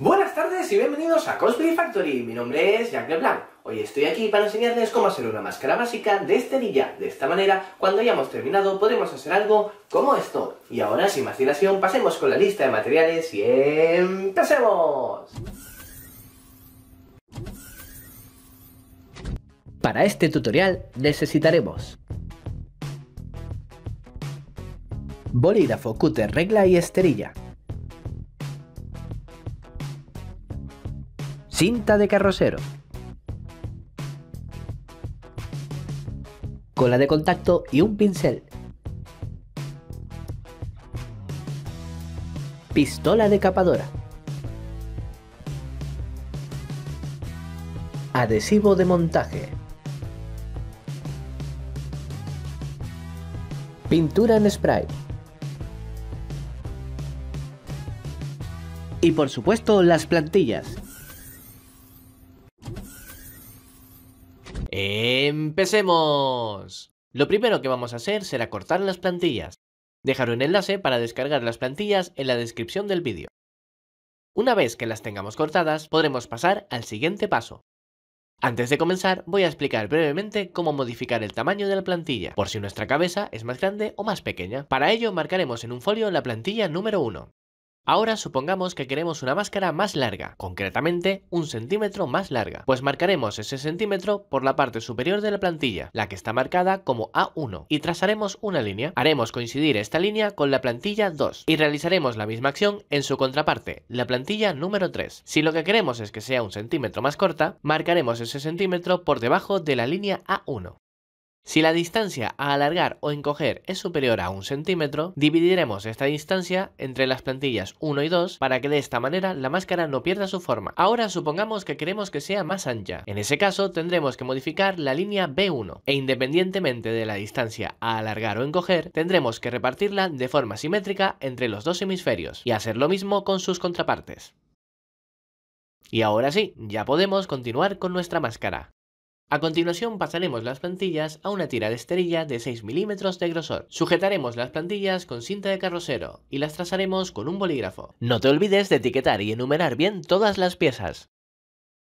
Buenas tardes y bienvenidos a Cosplay Factory, mi nombre es Jack Leblanc. Hoy estoy aquí para enseñarles cómo hacer una máscara básica de esterilla. De esta manera, cuando hayamos terminado, podremos hacer algo como esto. Y ahora, sin más dilación, pasemos con la lista de materiales y ¡empecemos! Para este tutorial necesitaremos bolígrafo, cúter, regla y esterilla Cinta de carrocero. Cola de contacto y un pincel. Pistola decapadora. Adhesivo de montaje. Pintura en spray. Y por supuesto las plantillas. ¡Empecemos! Lo primero que vamos a hacer será cortar las plantillas. Dejaré un enlace para descargar las plantillas en la descripción del vídeo. Una vez que las tengamos cortadas, podremos pasar al siguiente paso. Antes de comenzar, voy a explicar brevemente cómo modificar el tamaño de la plantilla, por si nuestra cabeza es más grande o más pequeña. Para ello, marcaremos en un folio la plantilla número 1. Ahora supongamos que queremos una máscara más larga, concretamente un centímetro más larga, pues marcaremos ese centímetro por la parte superior de la plantilla, la que está marcada como A1, y trazaremos una línea. Haremos coincidir esta línea con la plantilla 2 y realizaremos la misma acción en su contraparte, la plantilla número 3. Si lo que queremos es que sea un centímetro más corta, marcaremos ese centímetro por debajo de la línea A1. Si la distancia a alargar o encoger es superior a un centímetro, dividiremos esta distancia entre las plantillas 1 y 2 para que de esta manera la máscara no pierda su forma. Ahora supongamos que queremos que sea más ancha. En ese caso tendremos que modificar la línea B1 e independientemente de la distancia a alargar o encoger, tendremos que repartirla de forma simétrica entre los dos hemisferios y hacer lo mismo con sus contrapartes. Y ahora sí, ya podemos continuar con nuestra máscara. A continuación pasaremos las plantillas a una tira de esterilla de 6 milímetros de grosor. Sujetaremos las plantillas con cinta de carrocero y las trazaremos con un bolígrafo. No te olvides de etiquetar y enumerar bien todas las piezas.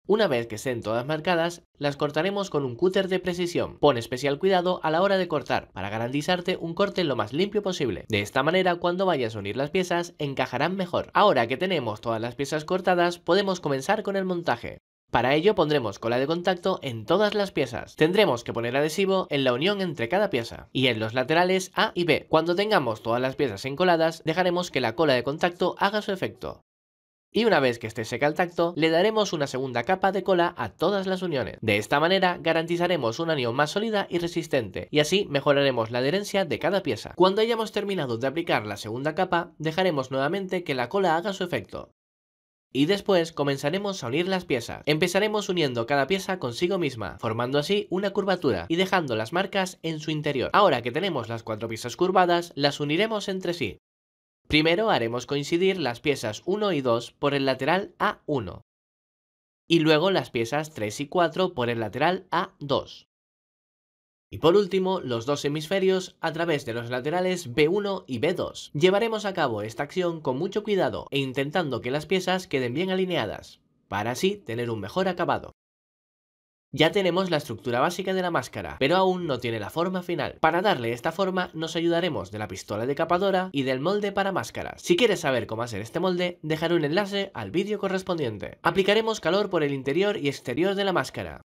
Una vez que estén todas marcadas, las cortaremos con un cúter de precisión. Pon especial cuidado a la hora de cortar para garantizarte un corte lo más limpio posible. De esta manera, cuando vayas a unir las piezas, encajarán mejor. Ahora que tenemos todas las piezas cortadas, podemos comenzar con el montaje. Para ello pondremos cola de contacto en todas las piezas. Tendremos que poner adhesivo en la unión entre cada pieza y en los laterales A y B. Cuando tengamos todas las piezas encoladas, dejaremos que la cola de contacto haga su efecto. Y una vez que esté seca el tacto, le daremos una segunda capa de cola a todas las uniones. De esta manera garantizaremos una unión más sólida y resistente, y así mejoraremos la adherencia de cada pieza. Cuando hayamos terminado de aplicar la segunda capa, dejaremos nuevamente que la cola haga su efecto. Y después comenzaremos a unir las piezas. Empezaremos uniendo cada pieza consigo misma, formando así una curvatura y dejando las marcas en su interior. Ahora que tenemos las cuatro piezas curvadas, las uniremos entre sí. Primero haremos coincidir las piezas 1 y 2 por el lateral A1 y luego las piezas 3 y 4 por el lateral A2. Y por último, los dos hemisferios a través de los laterales B1 y B2. Llevaremos a cabo esta acción con mucho cuidado e intentando que las piezas queden bien alineadas, para así tener un mejor acabado. Ya tenemos la estructura básica de la máscara, pero aún no tiene la forma final. Para darle esta forma nos ayudaremos de la pistola decapadora y del molde para máscaras. Si quieres saber cómo hacer este molde, dejaré un enlace al vídeo correspondiente. Aplicaremos calor por el interior y exterior de la máscara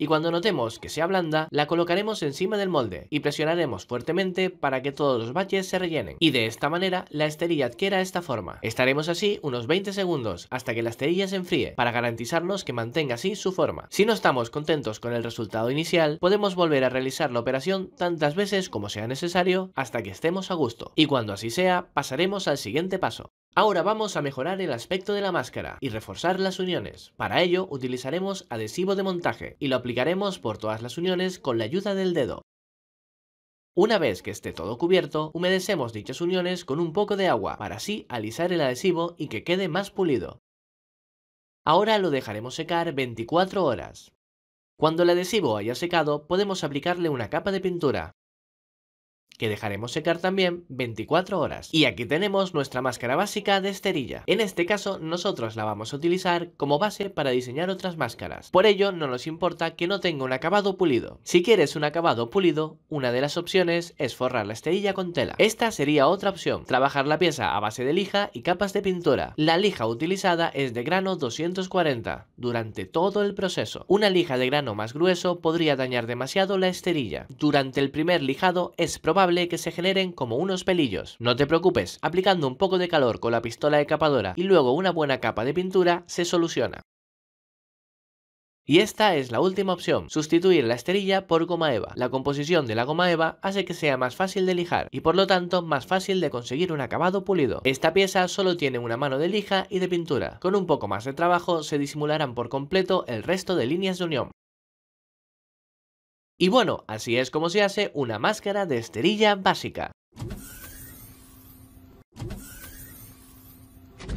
y cuando notemos que sea blanda, la colocaremos encima del molde y presionaremos fuertemente para que todos los baches se rellenen. Y de esta manera, la esterilla adquiera esta forma. Estaremos así unos 20 segundos hasta que la esterilla se enfríe para garantizarnos que mantenga así su forma. Si no estamos contentos con el resultado inicial, podemos volver a realizar la operación tantas veces como sea necesario hasta que estemos a gusto. Y cuando así sea, pasaremos al siguiente paso. Ahora vamos a mejorar el aspecto de la máscara y reforzar las uniones. Para ello utilizaremos adhesivo de montaje y lo aplicaremos por todas las uniones con la ayuda del dedo. Una vez que esté todo cubierto, humedecemos dichas uniones con un poco de agua para así alisar el adhesivo y que quede más pulido. Ahora lo dejaremos secar 24 horas. Cuando el adhesivo haya secado, podemos aplicarle una capa de pintura que dejaremos secar también 24 horas. Y aquí tenemos nuestra máscara básica de esterilla. En este caso nosotros la vamos a utilizar como base para diseñar otras máscaras. Por ello no nos importa que no tenga un acabado pulido. Si quieres un acabado pulido, una de las opciones es forrar la esterilla con tela. Esta sería otra opción, trabajar la pieza a base de lija y capas de pintura. La lija utilizada es de grano 240 durante todo el proceso. Una lija de grano más grueso podría dañar demasiado la esterilla. Durante el primer lijado es probable que se generen como unos pelillos. No te preocupes, aplicando un poco de calor con la pistola de capadora y luego una buena capa de pintura se soluciona. Y esta es la última opción, sustituir la esterilla por goma eva. La composición de la goma eva hace que sea más fácil de lijar y por lo tanto más fácil de conseguir un acabado pulido. Esta pieza solo tiene una mano de lija y de pintura. Con un poco más de trabajo se disimularán por completo el resto de líneas de unión. Y bueno, así es como se hace una máscara de esterilla básica.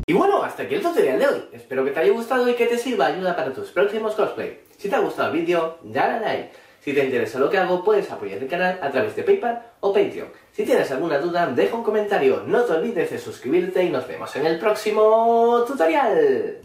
Y bueno, hasta aquí el tutorial de hoy. Espero que te haya gustado y que te sirva ayuda para tus próximos cosplay. Si te ha gustado el vídeo, dale like. Si te interesa lo que hago, puedes apoyar el canal a través de PayPal o Patreon. Si tienes alguna duda, deja un comentario. No te olvides de suscribirte y nos vemos en el próximo tutorial.